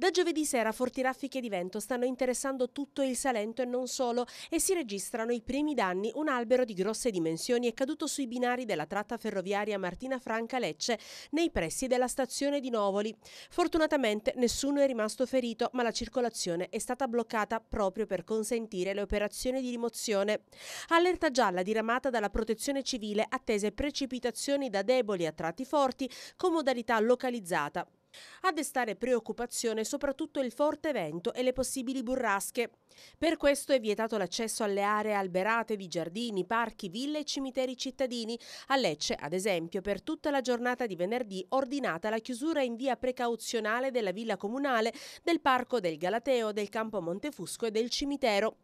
Da giovedì sera forti raffiche di vento stanno interessando tutto il Salento e non solo e si registrano i primi danni. Un albero di grosse dimensioni è caduto sui binari della tratta ferroviaria Martina Franca-Lecce nei pressi della stazione di Novoli. Fortunatamente nessuno è rimasto ferito ma la circolazione è stata bloccata proprio per consentire le operazioni di rimozione. Allerta gialla diramata dalla protezione civile attese precipitazioni da deboli a tratti forti con modalità localizzata. A destare preoccupazione soprattutto il forte vento e le possibili burrasche. Per questo è vietato l'accesso alle aree alberate di giardini, parchi, ville e cimiteri cittadini. A Lecce, ad esempio, per tutta la giornata di venerdì ordinata la chiusura in via precauzionale della villa comunale, del parco del Galateo, del campo Montefusco e del cimitero.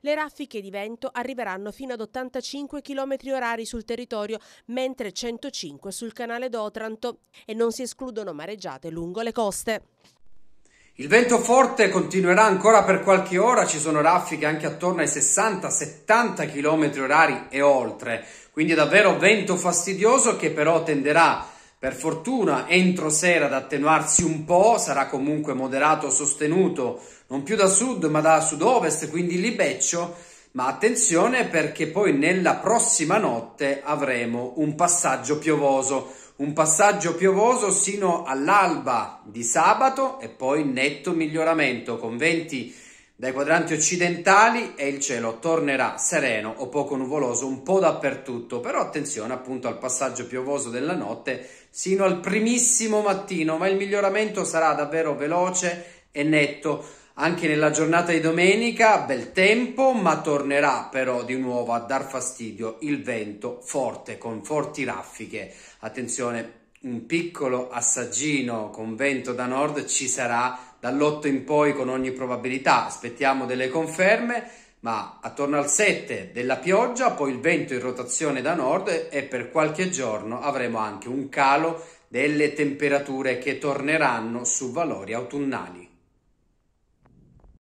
Le raffiche di vento arriveranno fino ad 85 km orari sul territorio, mentre 105 sul canale d'Otranto e non si escludono mareggiate giornate lungo le coste. Il vento forte continuerà ancora per qualche ora, ci sono raffiche anche attorno ai 60-70 km orari e oltre, quindi davvero vento fastidioso che però tenderà per fortuna entro sera ad attenuarsi un po', sarà comunque moderato sostenuto non più da sud ma da sud-ovest, quindi libeccio, ma attenzione perché poi nella prossima notte avremo un passaggio piovoso, un passaggio piovoso sino all'alba di sabato e poi netto miglioramento con venti dai quadranti occidentali e il cielo tornerà sereno o poco nuvoloso un po' dappertutto, però attenzione appunto al passaggio piovoso della notte sino al primissimo mattino, ma il miglioramento sarà davvero veloce e netto. Anche nella giornata di domenica bel tempo, ma tornerà però di nuovo a dar fastidio il vento forte con forti raffiche. Attenzione, un piccolo assaggino con vento da nord ci sarà dall'8 in poi con ogni probabilità. Aspettiamo delle conferme, ma attorno al 7 della pioggia, poi il vento in rotazione da nord e per qualche giorno avremo anche un calo delle temperature che torneranno su valori autunnali.